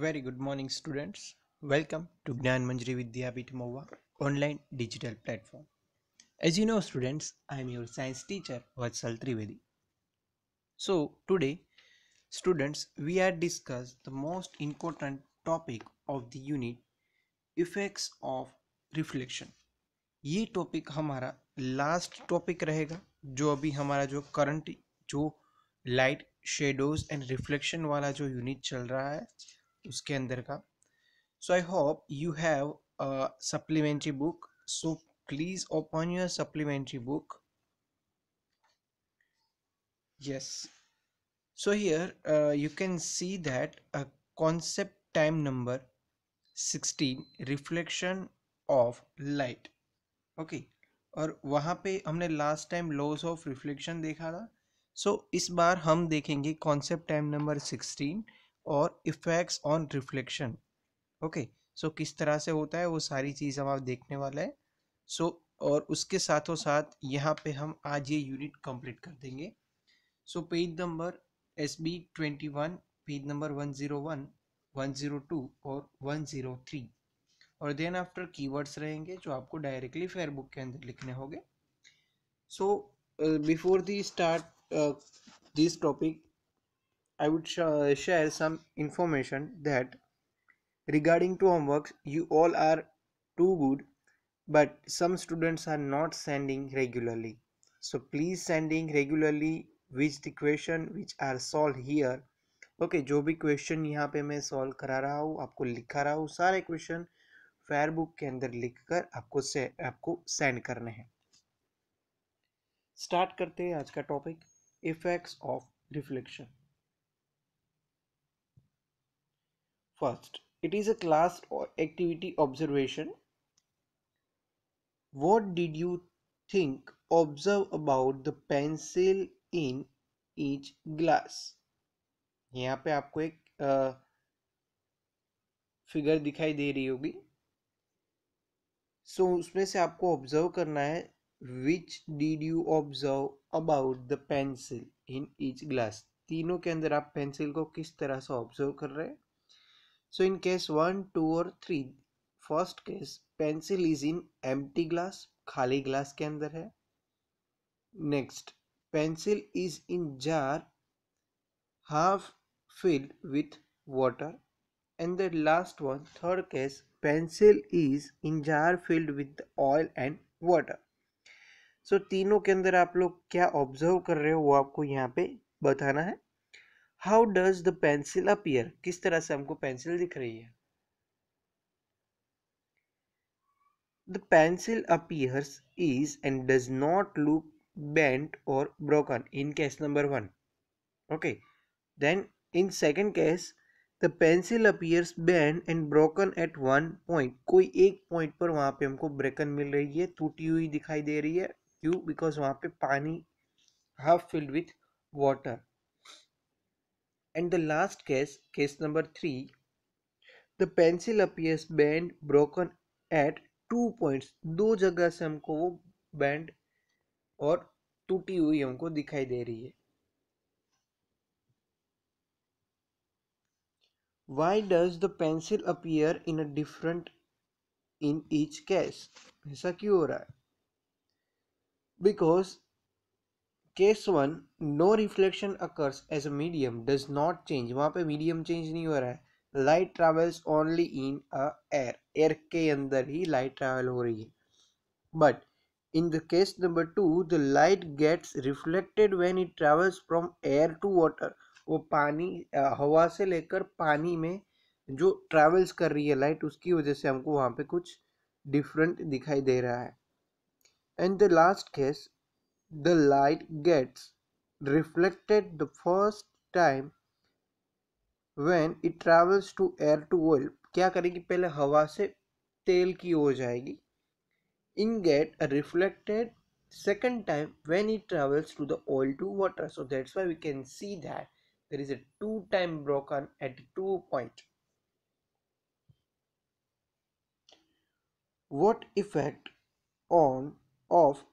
Very good morning students welcome to Gyan Manjari Vidyapeeth Mova online digital platform as you know students I am your science teacher Vatsal Trivedi so today students we are discuss the most important topic of the unit effects of reflection ये topic हमारा last topic रहेगा जो अभी हमारा जो current जो light shadows and reflection वाला जो यूनिट चल रहा है उसके अंदर का so I hope you have supplementary book so please open your supplementary book yes so here you can see that that a concept time number 16 reflection of और वहाँ पे हमने last time laws of reflection देखा था so so, इस बार हम देखेंगे कॉन्सेप्ट टाइम नंबर सिक्सटीन और effects on reflection okay so किस तरह से होता है वो सारी चीज़ हम आप देखने वाला है सो so, और उसके साथों साथ यहाँ पे हम आज ये यूनिट कंप्लीट कर देंगे so page number S B twenty one page number one zero one one zero two और वन ज़ीरो थ्री और देन आफ्टर कीवर्ड्स रहेंगे जो आपको डायरेक्टली फेयर बुक के अंदर लिखने होंगे so before the start this topic I would sh share some information that regarding to homeworks you all are too good but some students are not sending regularly so please sending regularly which the question which are solved here okay okay, जो भी question यहाँ पे मैं solve करा रहा हूँ आपको लिखा रहा हूँ सारे क्वेश्चन फेयर बुक के अंदर लिखकर आपको से आपको सेंड करने हैं स्टार्ट करते हैं आज का topic effects of reflection First, it is a class or activity observation. What did you think observe about the pencil in each glass? यहाँ पे आपको एक फिगर दिखाई दे रही होगी सो so, उसमें से आपको ऑब्जर्व करना है which did you observe about the pencil in each glass तीनों के अंदर आप पेंसिल को किस तरह से ऑब्जर्व कर रहे हैं so in case one two और three first case pencil is in empty glass खाली ग्लास के अंदर है next pencil is in jar half filled with water and the last one third case pencil is in jar filled with oil and water so तीनों के अंदर आप लोग क्या ऑब्जर्व कर रहे हो वो आपको यहाँ पे बताना है how does the pencil appear किस तरह से हमको पेंसिल दिख रही है the pencil appears is and does not look bent और broken in case number one okay then in second case the pencil appears bent and broken at one point कोई एक पॉइंट पर वहां पे हमको ब्रेकन मिल रही है टूटी हुई दिखाई दे रही है क्यों बिकॉज वहां पे पानी half filled with water And the last case, case number 3, the pencil appears bent broken at two points दो जगह से हमको वो बैंड और टूटी हुई हमको दिखाई दे रही है why does the pencil appear in a different in each case ऐसा क्यों हो रहा है because case one no reflection occurs as a medium does not change वहाँ पे मीडियम चेंज नहीं हो रहा है light travels only in a air air के अंदर ही लाइट ट्रेवल हो रही है but in the case number two the light gets reflected when it travels from air to water वो पानी हवा से लेकर पानी में जो ट्रेवल्स कर रही है लाइट उसकी वजह से हमको वहाँ पे कुछ डिफरेंट दिखाई दे रहा है and the last case the light gets reflected the first time when it travels to air to oil क्या करेगी पहले हवा से तेल की हो जाएगी in get reflected second time when it travels to the oil to water so that's why we can see that there is a two time broken at two point what effect on of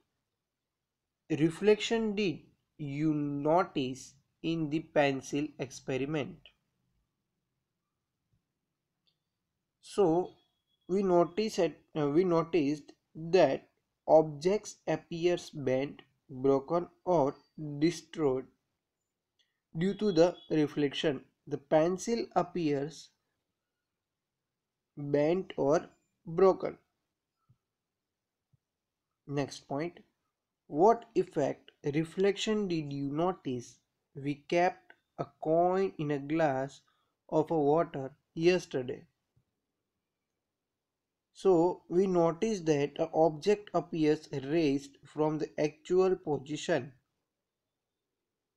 reflection did you notice in the pencil experiment? So we uh, we noticed that objects appears bent, broken or destroyed due to the reflection. The pencil appears bent or broken. Next point What effect reflection did you notice? We kept a coin in a glass of a water yesterday. So we notice that an object appears raised from the actual position.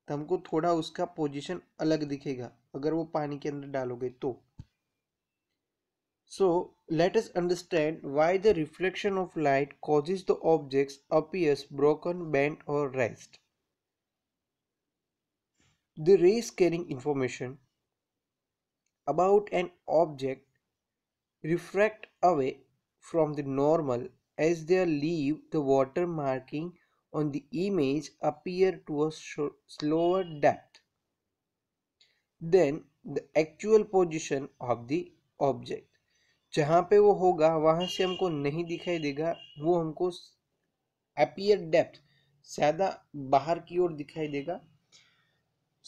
तो हमको थोड़ा उसका position अलग दिखेगा अगर वो पानी के अंदर डालोगे तो So let us understand why the reflection of light causes the objects appears broken, bent or raised. The rays carrying information about an object refract away from the normal as they leave the water marking on the image appear to a slower depth than the actual position of the object. जहाँ पे वो होगा वहाँ से हमको नहीं दिखाई देगा वो हमको अपियर डेप्थ ज़्यादा बाहर की ओर दिखाई देगा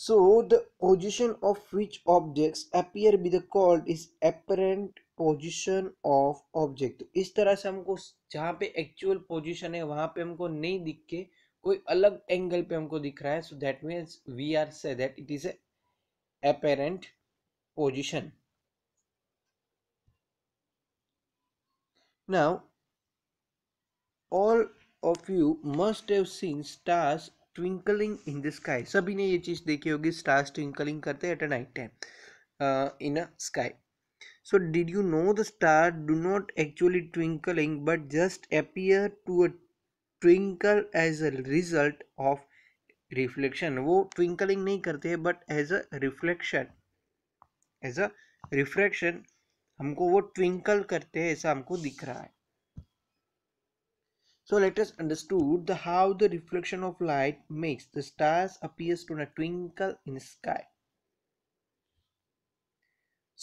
so the position of which objects appear be the called is apparent position of तो इस तरह से हमको जहाँ पे एक्चुअल पोजिशन है वहाँ पे हमको नहीं दिख के कोई अलग एंगल पे हमको दिख रहा है so that means we are say that it is apparent position Now, all of you must have seen stars twinkling in the sky. सभी ने ये चीज़ देखी होगी stars twinkling करते at a night time uh, in a sky. So did you know the star do not actually twinkling but just appear to a twinkle as a result of reflection वो twinkling नहीं करते हैं but as a reflection as a reflection हमको वो twinkle करते हैं ऐसा हमको दिख रहा है so let us understood the how the reflection of light makes the stars appears to twinkle in sky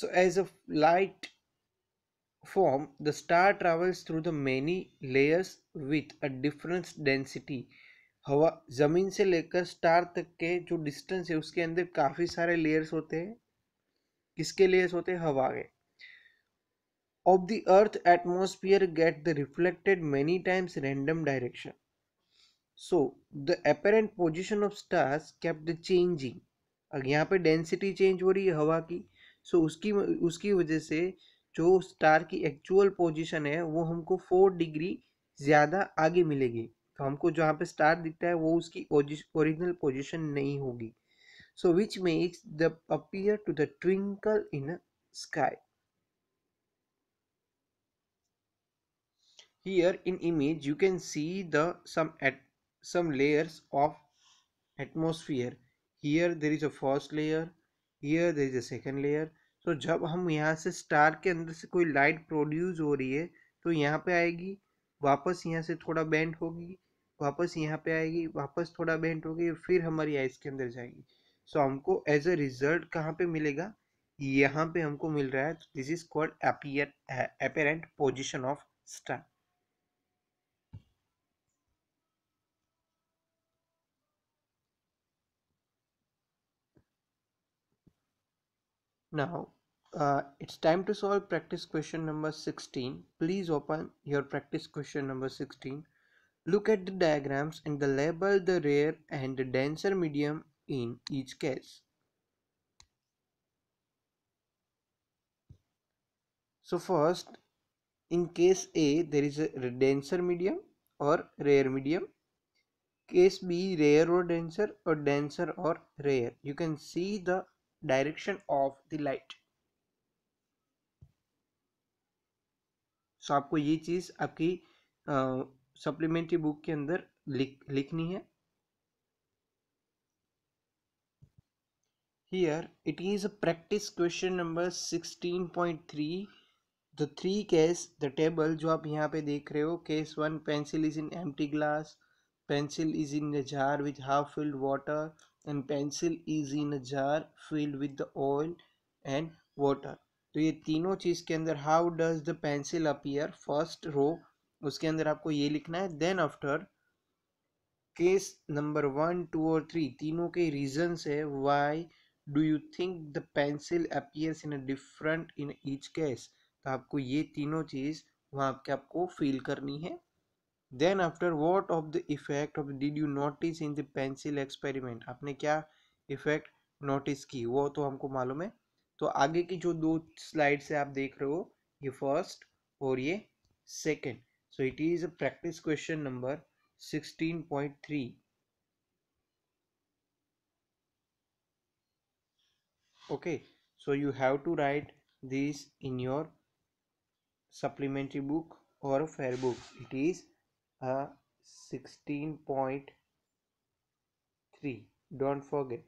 so as a light form the star travels through the many layers with a difference density हवा जमीन से लेकर star तक के जो distance है उसके अंदर काफी सारे लेयर्स होते हैं किसके लेयर्स होते हैं हवा के of the earth atmosphere get the reflected many times random direction. So the apparent position of stars kept changing. अब यहाँ पे डेंसिटी चेंज हो रही है हवा की सो so, उसकी उसकी वजह से जो स्टार की एक्चुअल पोजीशन है वो हमको फोर डिग्री ज़्यादा आगे मिलेगी तो हमको जहाँ पे स्टार दिखता है वो उसकी ओरिजिनल पोजीशन नहीं होगी so which makes the appear to the twinkle in sky here in image you can see the some at some layers of atmosphere here there is a first layer here there is a second layer so, jab hum yahan se star ke andar se koi light produce ho rahi hai to yahan pe aayegi वापस यहाँ से थोड़ा bend होगी वापस यहाँ पे आएगी वापस थोड़ा बेंड होगी फिर हमारी आइस के अंदर जाएगी सो so, हमको एज अ रिजल्ट कहाँ पे मिलेगा यहाँ पे हमको मिल रहा है this is called appear apparent position of star Now uh, it's time to solve practice question number 16. Please open your practice question number 16. Look at the diagrams and the label the rare and the denser medium in each case. So first in case A there is a denser medium or rare medium case B rare or denser or denser or rare you can see the direction of the light so आपको ये चीज आपकी supplementary uh, book के अंदर लिख लिखनी है here it is a practice question number sixteen point three the three case the table जो आप यहाँ पे देख रहे हो case one pencil is in empty glass pencil is in the jar with half filled water and pencil is in a jar filled with the oil and water तो ये तीनों चीज़ के अंदर how does the pencil appear first row उसके अंदर आपको ये लिखना है then after case number one two और थ्री तीनों के रीजंस है why do you think the pencil appears in a different in each case तो आपको ये तीनों चीज़ वहाँ पे आपको फील करनी है then after what of the effect of did you notice in the pencil experiment आपने क्या इफेक्ट नोटिस की वो तो हमको मालूम है तो आगे की जो दो स्लाइड से आप देख रहे हो ये फर्स्ट और ये second so it is a practice question number sixteen point three okay so you have to write this in your supplementary book और fair book it is uh, 16.3 don't forget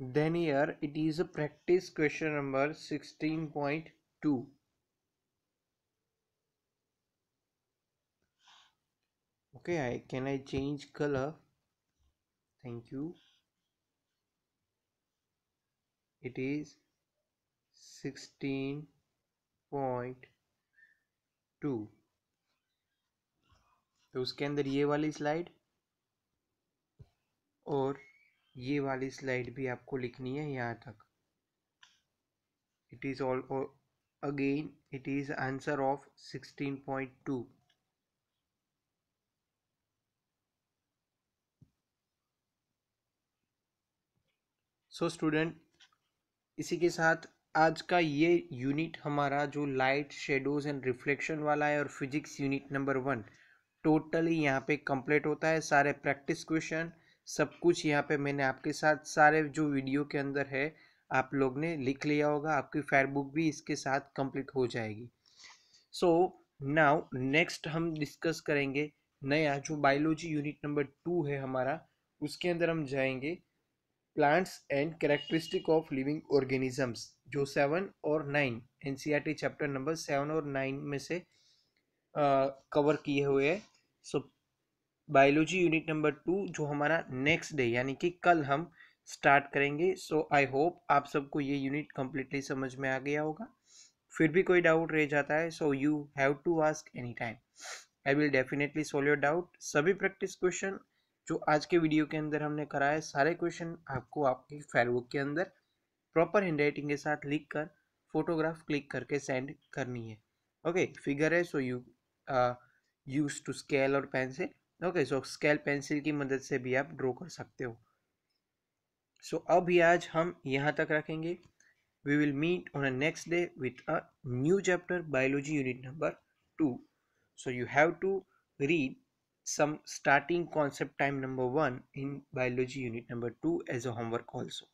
then here it is a practice question number 16.2 okay I can I change color thank you it is 16.2 तो उसके अंदर ये वाली slide और ये वाली slide भी आपको लिखनी है यहाँ तक it is all again it is answer of 16.2 so student इसी के साथ आज का ये यूनिट हमारा जो लाइट शेडोज एंड रिफ्लेक्शन वाला है और physics unit number one totally यहाँ पे कंप्लीट होता है सारे प्रैक्टिस क्वेश्चन सब कुछ यहाँ पे मैंने आपके साथ सारे जो वीडियो के अंदर है आप लोग ने लिख लिया होगा आपकी फायरबुक बुक भी इसके साथ कंप्लीट हो जाएगी सो नाउ नेक्स्ट हम डिस्कस करेंगे नया जो बायोलॉजी यूनिट नंबर टू है हमारा उसके अंदर हम जाएंगे plants and Characteristic of living organisms जो सेवन और nine in chapter number seven और नाइन में से कवर uh, किए हुए हैं so biology unit number two जो हमारा नेक्स्ट डे यानी कि कल हम स्टार्ट करेंगे सो आई होप आप सबको ये यूनिट कम्प्लीटली समझ में आ गया होगा फिर भी कोई डाउट रह जाता है so you have to ask any time I will definitely solve your doubt सभी प्रैक्टिस क्वेश्चन जो आज के वीडियो के अंदर हमने कराए सारे क्वेश्चन आपको आपकी फेलबुक के अंदर प्रॉपर हैंड राइटिंग के साथ लिख कर फोटोग्राफ क्लिक करके सेंड करनी है ओके फिगर है so you use to scale और pencil okay so scale pencil की मदद से भी आप ड्रॉ कर सकते हो सो so, अभी आज हम यहाँ तक रखेंगे we will meet on a next day with a new chapter biology unit number two so you have to read some starting concept time number one in biology unit number two as a homework also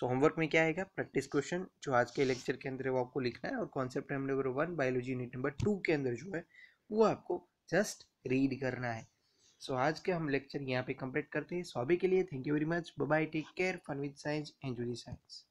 so homework में क्या आएगा practice question जो आज के lecture के अंदर है वो आपको लिखना है और concept time number one biology unit number two के अंदर जो है वो आपको जस्ट रीड करना है सो so, आज के हम लेक्चर यहाँ पे कंप्लीट करते हैं सो के लिए thank you very much bye take care fun with science and science